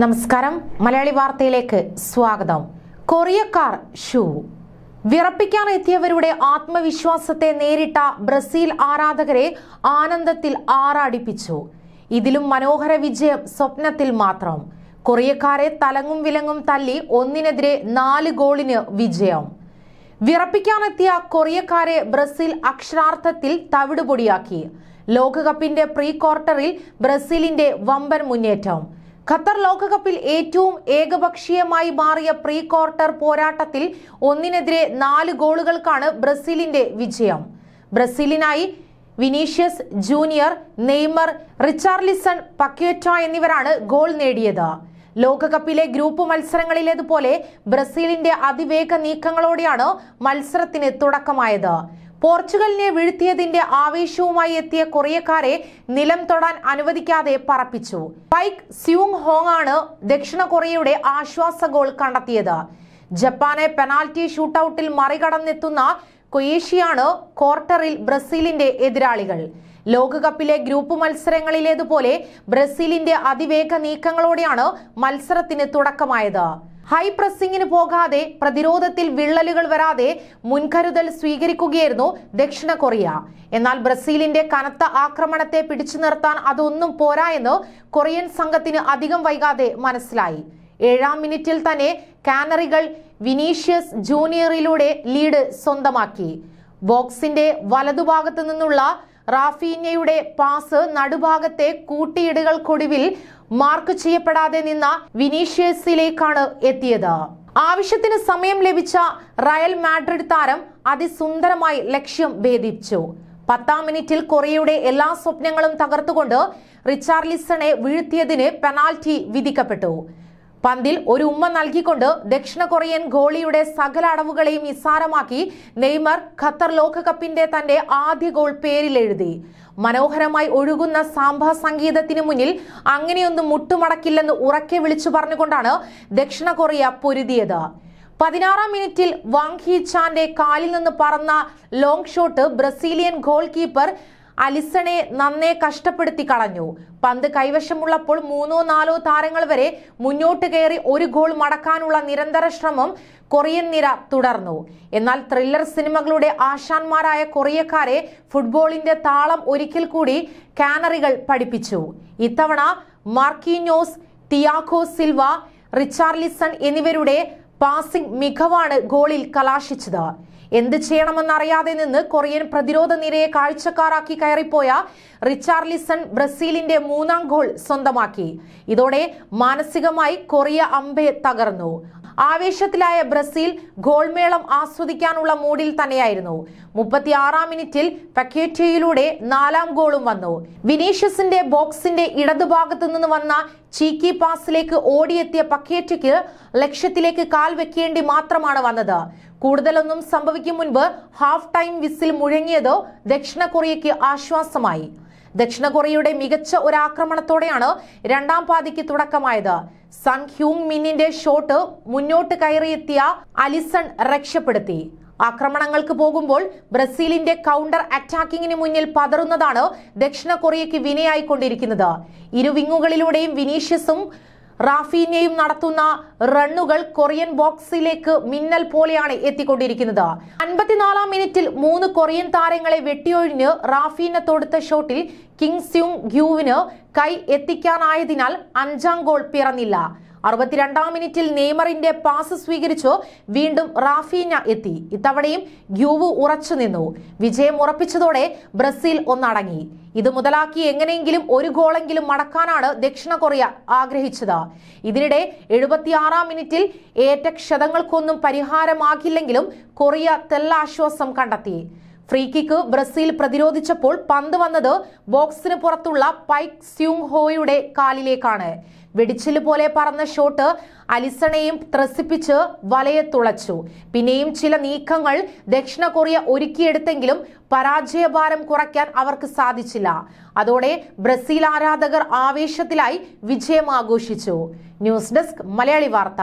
നമസ്കാരം മലയാളി വാർത്തയിലേക്ക് സ്വാഗതം കൊറിയക്കാർ ഷൂ വിറപ്പിക്കാൻ എത്തിയവരുടെ ആത്മവിശ്വാസത്തെ നേരിട്ട ബ്രസീൽ ആരാധകരെ ആനന്ദത്തിൽ ആറാടിപ്പിച്ചു ഇതിലും മനോഹര വിജയം സ്വപ്നത്തിൽ മാത്രം കൊറിയക്കാരെ തലങ്ങും വിലങ്ങും തല്ലി ഒന്നിനെതിരെ നാല് ഗോളിന് വിജയം വിറപ്പിക്കാനെത്തിയ കൊറിയക്കാരെ ബ്രസീൽ അക്ഷരാർത്ഥത്തിൽ തവിടുപൊടിയാക്കി ലോകകപ്പിന്റെ പ്രീ ക്വാർട്ടറിൽ ബ്രസീലിന്റെ വമ്പൻ മുന്നേറ്റം ഖത്തർ ലോകകപ്പിൽ ഏറ്റവും ഏകപക്ഷീയമായി മാറിയ പ്രീ ക്വാർട്ടർ പോരാട്ടത്തിൽ ഒന്നിനെതിരെ നാല് ഗോളുകൾക്കാണ് ബ്രസീലിന്റെ വിജയം ബ്രസീലിനായി Vinicius Junior Neymar Richarlison Paqueta എന്നിവരാണ് ഗോൾ നേടിയത് ലോകകപ്പിലെ ഗ്രൂപ്പ് മത്സരങ്ങളിലേതുപോലെ ബ്രസീലിന്റെ അതിവേഗ നീക്കങ്ങളോടെയാണ് മത്സരത്തിന് തുടക്കമായത് പോർച്ചുഗലിനെ വീഴ്ത്തിയതിന്റെ ആവേശവുമായി എത്തിയ കൊറിയക്കാരെ നിലം തൊടാൻ അനുവദിക്കാതെ പറപ്പിച്ചു പൈക്ക് സ്യൂങ് ഹോങ് ആണ് ദക്ഷിണ കൊറിയയുടെ ആശ്വാസ ഗോൾ കണ്ടെത്തിയത് ജപ്പാനെ പെനാൽറ്റി ഷൂട്ടൌട്ടിൽ മറികടന്നെത്തുന്ന കൊയേഷ്യയാണ് ക്വാർട്ടറിൽ ബ്രസീലിന്റെ എതിരാളികൾ ലോകകപ്പിലെ ഗ്രൂപ്പ് മത്സരങ്ങളിലേതുപോലെ ബ്രസീലിന്റെ അതിവേഗ നീക്കങ്ങളോടെയാണ് മത്സരത്തിന് തുടക്കമായത് ഹൈ പ്രസിംഗിന് പോകാതെ പ്രതിരോധത്തിൽ വിള്ളലുകൾ വരാതെ മുൻകരുതൽ സ്വീകരിക്കുകയായിരുന്നു ദക്ഷിണ കൊറിയ എന്നാൽ ബ്രസീലിന്റെ കനത്ത ആക്രമണത്തെ പിടിച്ചു നിർത്താൻ അതൊന്നും പോരാ എന്ന് കൊറിയൻ സംഘത്തിന് അധികം വൈകാതെ മനസ്സിലായി ഏഴാം മിനിറ്റിൽ തന്നെ കാനറികൾ വിനീഷ്യസ് ജൂനിയറിലൂടെ ലീഡ് സ്വന്തമാക്കി ബോക്സിന്റെ വലതുഭാഗത്തു നിന്നുള്ള റാഫീനയുടെ പാസ് നടുഭാഗത്തെ കൂട്ടിയിടുകൾക്കൊടുവിൽ മാർക്ക് ചെയ്യപ്പെടാതെ നിന്ന വിനീഷ്യസിലേക്കാണ് എത്തിയത് ആവശ്യത്തിന് സമയം ലഭിച്ച റയൽ മാഡ്രിഡ് താരം അതിസുന്ദരമായി ലക്ഷ്യം ഭേദിച്ചു പത്താം മിനിറ്റിൽ കൊറിയയുടെ എല്ലാ സ്വപ്നങ്ങളും തകർത്തുകൊണ്ട് റിച്ചാർലിസണെ വീഴ്ത്തിയതിന് പെനാൽറ്റി വിധിക്കപ്പെട്ടു പന്തിൽ ഒരു ഉമ്മ നൽകിക്കൊണ്ട് ദക്ഷിണ കൊറിയൻ ഗോളിയുടെ സകല അടവുകളെയും നിസ്സാരമാക്കി നെയ്മർ ഖത്തർ ലോകകപ്പിന്റെ തന്റെ ആദ്യ ഗോൾ പേരിലെഴുതി മനോഹരമായി ഒഴുകുന്ന സാംബ സംഗീതത്തിന് മുന്നിൽ അങ്ങനെയൊന്നും മുട്ടുമടക്കില്ലെന്ന് ഉറക്കെ വിളിച്ചു പറഞ്ഞുകൊണ്ടാണ് ദക്ഷിണ കൊറിയ പൊരുതിയത് പതിനാറാം മിനിറ്റിൽ വാങ് ഹി ചാന്റെ കാലിൽ നിന്ന് പറന്ന long shot Brazilian goal keeper അലിസണെ നന്നേ കഷ്ടപ്പെടുത്തി കളഞ്ഞു പന്ത് കൈവശമുള്ളപ്പോൾ മൂന്നോ നാലോ താരങ്ങൾ വരെ മുന്നോട്ട് കയറി ഒരു ഗോൾ മടക്കാനുള്ള നിരന്തര ശ്രമം കൊറിയൻ നിര തുടർന്നു എന്നാൽ ത്രില്ലർ സിനിമകളുടെ ആശാന്മാരായ കൊറിയക്കാരെ ഫുട്ബോളിന്റെ താളം ഒരിക്കൽ കൂടി കാനറികൾ പഠിപ്പിച്ചു ഇത്തവണ മാർക്കിനോസ് തിയാഖോ സിൽവ റിച്ചാർലിസൺ എന്നിവരുടെ പാസിംഗ് മികവാണ് ഗോളിൽ കലാശിച്ചത് എന്ത് ചെയ്യണമെന്നറിയാതെ നിന്ന് കൊറിയൻ പ്രതിരോധ നിരയെ കാഴ്ചക്കാരാക്കി കയറിപ്പോയ റിച്ചാർലിസൺ ബ്രസീലിന്റെ മൂന്നാം ഗോൾ സ്വന്തമാക്കി ഇതോടെ മാനസികമായി കൊറിയ അമ്പെ തകർന്നു ആവേശത്തിലായ ബ്രസീൽ ഗോൾമേളം ആസ്വദിക്കാനുള്ള മൂഡിൽ തന്നെയായിരുന്നു മുപ്പത്തിയാറാം മിനിറ്റിൽ പക്കേറ്റയിലൂടെ നാലാം ഗോളും വന്നു വിനീഷ്യസിന്റെ ബോക്സിന്റെ ഇടതുഭാഗത്തു നിന്ന് വന്ന ചീക്കി പാസിലേക്ക് ഓടിയെത്തിയ പക്കേറ്റയ്ക്ക് ലക്ഷ്യത്തിലേക്ക് കാൽ വെക്കേണ്ടി മാത്രമാണ് വന്നത് കൂടുതലൊന്നും സംഭവിക്കും മുൻപ് ഹാഫ് ടൈം വിസിൽ മുഴങ്ങിയതോ ദക്ഷിണ കൊറിയയ്ക്ക് ആശ്വാസമായി ദക്ഷിണ കൊറിയയുടെ മികച്ച ഒരു ആക്രമണത്തോടെയാണ് രണ്ടാം പാതിക്ക് തുടക്കമായത് സങ് ഹ്യൂങ് മിന്നിന്റെ ഷോട്ട് മുന്നോട്ട് കയറിയെത്തിയ അലിസൺ രക്ഷപ്പെടുത്തി ആക്രമണങ്ങൾക്ക് പോകുമ്പോൾ ബ്രസീലിന്റെ കൗണ്ടർ അറ്റാക്കിങ്ങിന് മുന്നിൽ പതറുന്നതാണ് ദക്ഷിണ കൊറിയയ്ക്ക് വിനയായിക്കൊണ്ടിരിക്കുന്നത് ഇരുവിങ്ങുകളിലൂടെയും വിനീഷ്യസും റാഫീനയും നടത്തുന്ന റണ്ണുകൾ കൊറിയൻ ബോക്സിലേക്ക് മിന്നൽ പോലെയാണ് എത്തിക്കൊണ്ടിരിക്കുന്നത് അൻപത്തിനാലാം മിനിറ്റിൽ മൂന്ന് കൊറിയൻ താരങ്ങളെ വെട്ടിയൊഴിഞ്ഞ് റാഫീന തൊടുത്ത ഷോട്ടിൽ കിങ് സ്യുങ് ഗ്യൂവിന് കൈ എത്തിക്കാനായതിനാൽ അഞ്ചാം ഗോൾ പിറന്നില്ല അറുപത്തിരണ്ടാം മിനിറ്റിൽ നെയ്മറിന്റെ പാസ് സ്വീകരിച്ചു വീണ്ടും റാഫീന എത്തി ഇത്തവണയും ഗ്യൂവ് ഉറച്ചു നിന്നു വിജയം ഉറപ്പിച്ചതോടെ ബ്രസീൽ ഒന്നടങ്ങി ഇത് മുതലാക്കി എങ്ങനെയെങ്കിലും ഒരു ഗോളെങ്കിലും മടക്കാനാണ് ദക്ഷിണ കൊറിയ ആഗ്രഹിച്ചത് ഇതിനിടെ എഴുപത്തിയാറാം മിനിറ്റിൽ ഏറ്റ ക്ഷതങ്ങൾക്കൊന്നും പരിഹാരമാകില്ലെങ്കിലും കൊറിയ തെല്ലാശ്വാസം കണ്ടെത്തി ഫ്രീ കിക്ക് ബ്രസീൽ പ്രതിരോധിച്ചപ്പോൾ പന്ത് വന്നത് ബോക്സിന് പുറത്തുള്ള പൈക് സ്യൂങ് ഹോയുടെ കാലിലേക്കാണ് വെടിച്ചില് പോലെ പറന്ന ഷോട്ട് അലിസണയും ത്രസിപ്പിച്ച് വലയത്തുളച്ചു പിന്നെയും ചില നീക്കങ്ങൾ ദക്ഷിണ കൊറിയ ഒരുക്കിയെടുത്തെങ്കിലും പരാജയഭാരം കുറയ്ക്കാൻ അവർക്ക് സാധിച്ചില്ല അതോടെ ബ്രസീൽ ആരാധകർ ആവേശത്തിലായി വിജയം ആഘോഷിച്ചു ന്യൂസ് ഡെസ്ക് മലയാളി വാർത്ത